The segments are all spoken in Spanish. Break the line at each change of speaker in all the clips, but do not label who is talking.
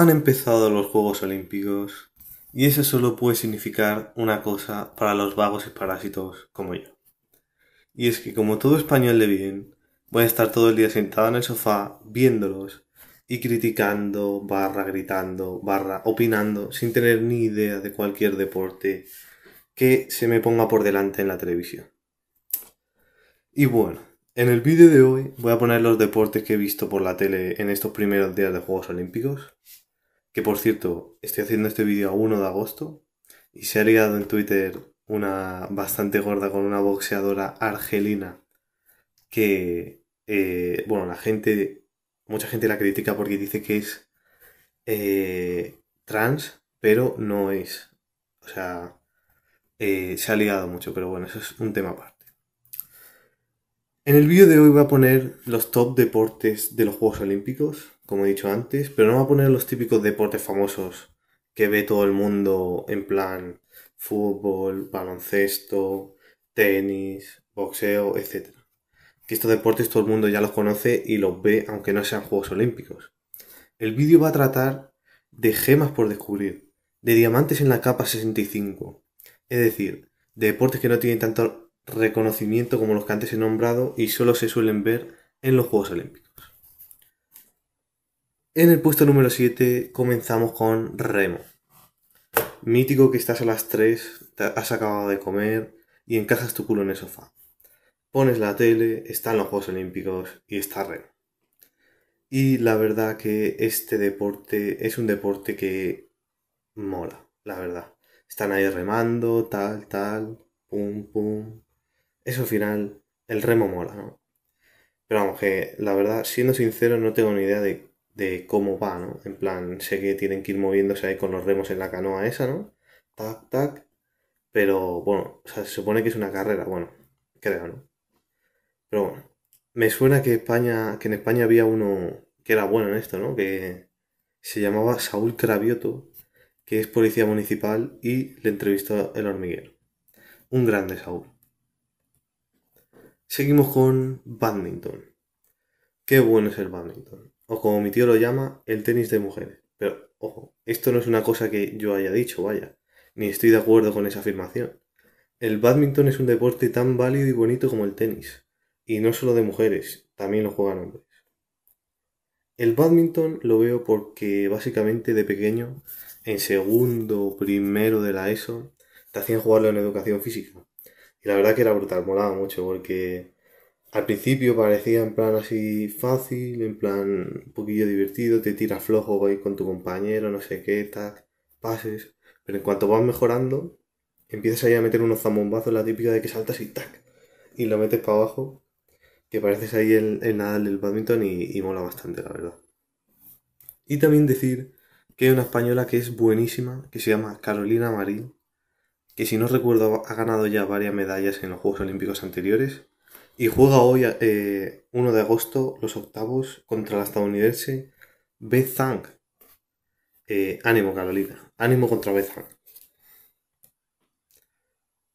Han empezado los Juegos Olímpicos y eso solo puede significar una cosa para los vagos y parásitos como yo. Y es que como todo español de bien, voy a estar todo el día sentado en el sofá viéndolos y criticando, barra gritando, barra opinando, sin tener ni idea de cualquier deporte que se me ponga por delante en la televisión. Y bueno, en el vídeo de hoy voy a poner los deportes que he visto por la tele en estos primeros días de Juegos Olímpicos que por cierto, estoy haciendo este vídeo a 1 de agosto y se ha ligado en Twitter una bastante gorda con una boxeadora argelina que, eh, bueno, la gente, mucha gente la critica porque dice que es eh, trans, pero no es. O sea, eh, se ha ligado mucho, pero bueno, eso es un tema aparte. En el vídeo de hoy voy a poner los top deportes de los Juegos Olímpicos, como he dicho antes, pero no va a poner los típicos deportes famosos que ve todo el mundo en plan fútbol, baloncesto, tenis, boxeo, etc. Que estos deportes todo el mundo ya los conoce y los ve aunque no sean Juegos Olímpicos. El vídeo va a tratar de gemas por descubrir, de diamantes en la capa 65, es decir, de deportes que no tienen tanto reconocimiento como los que antes he nombrado y solo se suelen ver en los Juegos Olímpicos. En el puesto número 7 comenzamos con Remo. Mítico que estás a las 3, has acabado de comer y encajas tu culo en el sofá. Pones la tele, están los Juegos Olímpicos y está Remo. Y la verdad que este deporte es un deporte que mola, la verdad. Están ahí remando, tal, tal, pum, pum. Eso al final, el remo mola, ¿no? Pero vamos, que la verdad, siendo sincero, no tengo ni idea de de cómo va, ¿no? En plan, sé que tienen que ir moviéndose ahí con los remos en la canoa esa, ¿no? Tac, tac. Pero bueno, se supone que es una carrera, bueno, creo, ¿no? Pero bueno, me suena que España, que en España había uno que era bueno en esto, ¿no? Que se llamaba Saúl Cravioto, que es policía municipal y le entrevistó el hormiguero. Un grande Saúl. Seguimos con badminton. Qué bueno es el badminton o como mi tío lo llama, el tenis de mujeres. Pero, ojo, esto no es una cosa que yo haya dicho, vaya, ni estoy de acuerdo con esa afirmación. El badminton es un deporte tan válido y bonito como el tenis, y no solo de mujeres, también lo juegan hombres. El badminton lo veo porque básicamente de pequeño, en segundo, o primero de la ESO, te hacían jugarlo en educación física. Y la verdad que era brutal, molaba mucho porque al principio parecía en plan así fácil, en plan un poquillo divertido, te tiras flojo voy con tu compañero, no sé qué, tac, pases. Pero en cuanto vas mejorando, empiezas ahí a meter unos zambombazos, la típica de que saltas y tac, y lo metes para abajo, que pareces ahí el, el Nadal del badminton y, y mola bastante, la verdad. Y también decir que hay una española que es buenísima, que se llama Carolina Marín, que si no recuerdo ha ganado ya varias medallas en los Juegos Olímpicos anteriores y juega hoy, 1 eh, de agosto, los octavos contra la estadounidense Beth Zhang. Eh, ánimo, Carolina. Ánimo contra Beth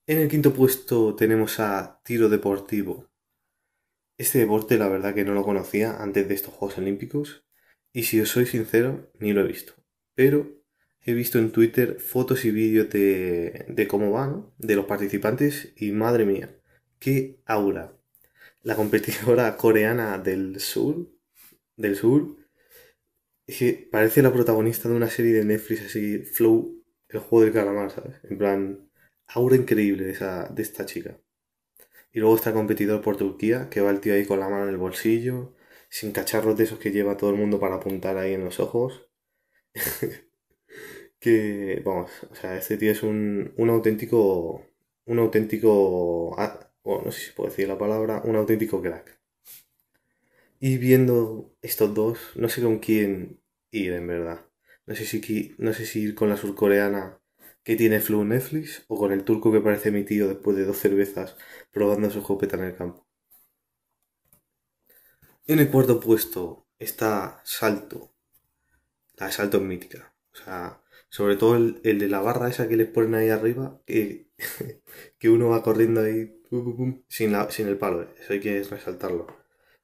En el quinto puesto tenemos a tiro deportivo. Este deporte la verdad que no lo conocía antes de estos Juegos Olímpicos y si os soy sincero ni lo he visto. Pero he visto en Twitter fotos y vídeos de, de cómo van, de los participantes y madre mía, qué aura, la competidora coreana del sur, del sur, parece la protagonista de una serie de Netflix así, Flow, el juego del calamar, ¿sabes? En plan, aura increíble de, esa, de esta chica. Y luego está el competidor por Turquía, que va el tío ahí con la mano en el bolsillo, sin cacharros de esos que lleva todo el mundo para apuntar ahí en los ojos. que, vamos, o sea, este tío es un, un auténtico, un auténtico o no sé si puedo decir la palabra, un auténtico crack. Y viendo estos dos, no sé con quién ir en verdad. No sé si, ir con la surcoreana que tiene flu Netflix o con el turco que parece mi tío después de dos cervezas probando su jopeta en el campo. En el cuarto puesto está Salto. La Salto es mítica. O sea, sobre todo el, de la barra esa que les ponen ahí arriba, que, que uno va corriendo ahí sin, sin el palo, ¿eh? eso hay que resaltarlo.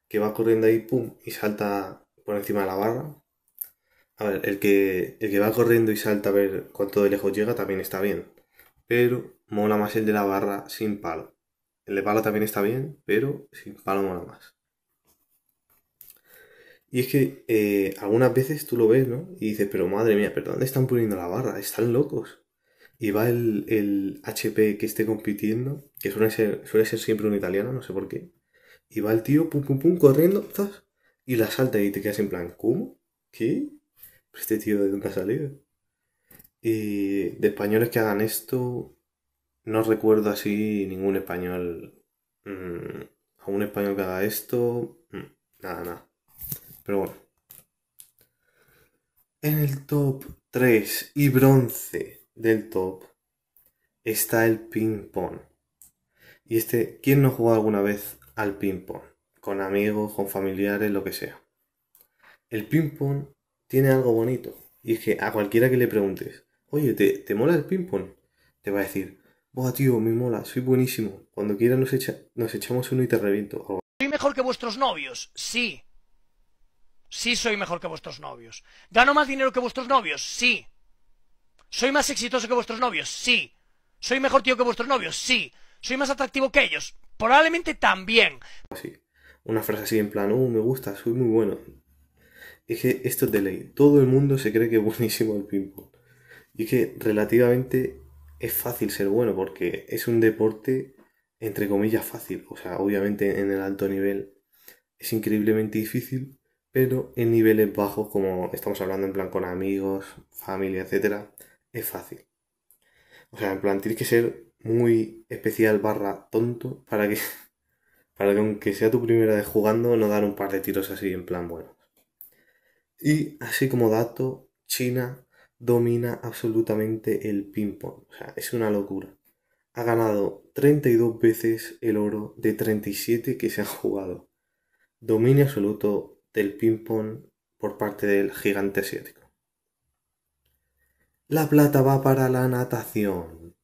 Que va corriendo ahí, pum, y salta por encima de la barra. A ver, el que, el que va corriendo y salta a ver cuánto de lejos llega también está bien. Pero mola más el de la barra sin palo. El de palo también está bien, pero sin palo mola más. Y es que eh, algunas veces tú lo ves, ¿no? Y dices, pero madre mía, ¿pero dónde están poniendo la barra? Están locos y va el, HP que esté compitiendo, que suele ser, siempre un italiano, no sé por qué, y va el tío, pum, pum, pum, corriendo, y la salta y te quedas en plan, ¿cómo? ¿Qué? Pues este tío de dónde ha salido. Y de españoles que hagan esto, no recuerdo así ningún español, mm, a un español que haga esto, mm, nada, nada. Pero bueno. En el top 3 y bronce del top está el ping-pong. Y este, ¿quién no jugó alguna vez al ping-pong? Con amigos, con familiares, lo que sea. El ping-pong tiene algo bonito. Y es que a cualquiera que le preguntes, oye, ¿te, mola el ping-pong? Te va a decir, Buah, tío, me mola, soy buenísimo. Cuando quieras nos, nos echamos uno y te reviento. Soy mejor que vuestros novios, sí. Sí soy mejor que vuestros novios. ¿Gano más dinero que vuestros novios? Sí. ¿Soy más exitoso que vuestros novios? Sí. ¿Soy mejor tío que vuestros novios? Sí. ¿Soy más atractivo que ellos? Probablemente también. Sí. Una frase así en plan, uh, me gusta, soy muy bueno. Es que esto es de ley. Todo el mundo se cree que es buenísimo el ping-pong. Y es que relativamente es fácil ser bueno porque es un deporte, entre comillas, fácil. O sea, obviamente en el alto nivel es increíblemente difícil, pero en niveles bajos, como estamos hablando en plan con amigos, familia, etcétera, es fácil. O sea, en plan, tienes que ser muy especial barra tonto para que, para que aunque sea tu primera vez jugando, no dar un par de tiros así en plan bueno. Y así como dato, China domina absolutamente el ping-pong. O sea, es una locura. Ha ganado 32 veces el oro de 37 que se han jugado. Dominio absoluto del ping-pong por parte del gigante asiático. La plata va para la natación.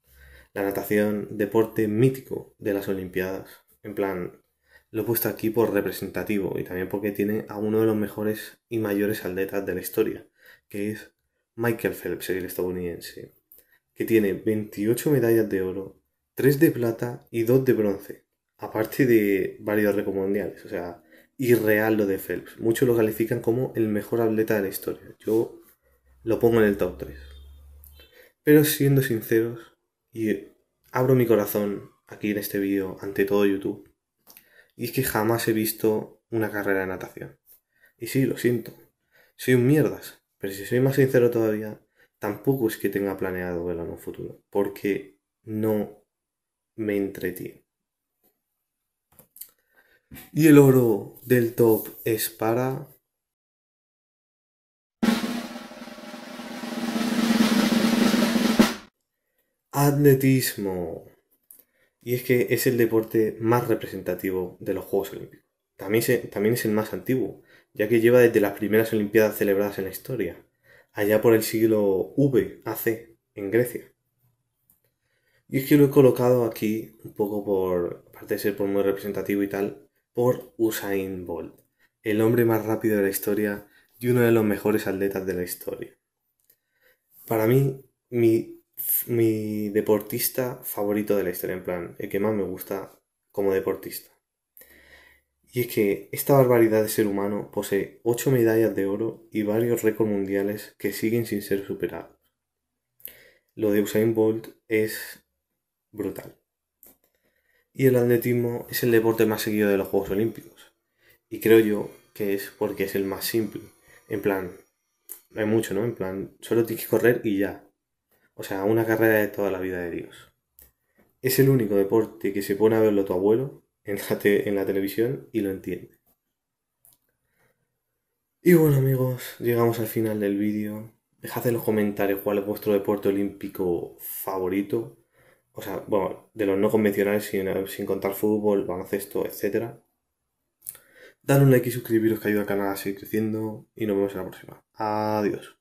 La natación, deporte mítico de las Olimpiadas. En plan, lo he puesto aquí por representativo y también porque tiene a uno de los mejores y mayores atletas de la historia, que es Michael Phelps, el estadounidense, que tiene 28 medallas de oro, 3 de plata y 2 de bronce, aparte de varios mundiales. o sea, irreal lo de Phelps. Muchos lo califican como el mejor atleta de la historia. Yo lo pongo en el top 3. Pero siendo sinceros, y abro mi corazón aquí en este vídeo ante todo YouTube, y es que jamás he visto una carrera de natación. Y sí, lo siento, soy un mierdas, pero si soy más sincero todavía, tampoco es que tenga planeado verlo en un futuro, porque no me entretiene. Y el oro del top es para Atletismo. Y es que es el deporte más representativo de los Juegos Olímpicos. También, también es el más antiguo, ya que lleva desde las primeras Olimpiadas celebradas en la historia, allá por el siglo V AC, en Grecia. Y es que lo he colocado aquí un poco por, aparte de ser por muy representativo y tal, por Usain Bolt, el hombre más rápido de la historia y uno de los mejores atletas de la historia. Para mí, mi mi deportista favorito de la historia, en plan, el que más me gusta como deportista. Y es que esta barbaridad de ser humano posee 8 medallas de oro y varios récords mundiales que siguen sin ser superados. Lo de Usain Bolt es brutal. Y el atletismo es el deporte más seguido de los Juegos Olímpicos. Y creo yo que es porque es el más simple. En plan, no hay mucho, ¿no? En plan, solo tienes que correr y ya. O sea, una carrera de toda la vida de Dios. Es el único deporte que se pone a verlo tu abuelo en la, en la televisión y lo entiende. Y bueno amigos, llegamos al final del vídeo. Dejad en los comentarios cuál es vuestro deporte olímpico favorito. O sea, bueno, de los no convencionales sin, contar fútbol, baloncesto, etc. Dad un like y suscribiros que ayuda al canal a seguir creciendo. Y nos vemos en la próxima. Adiós.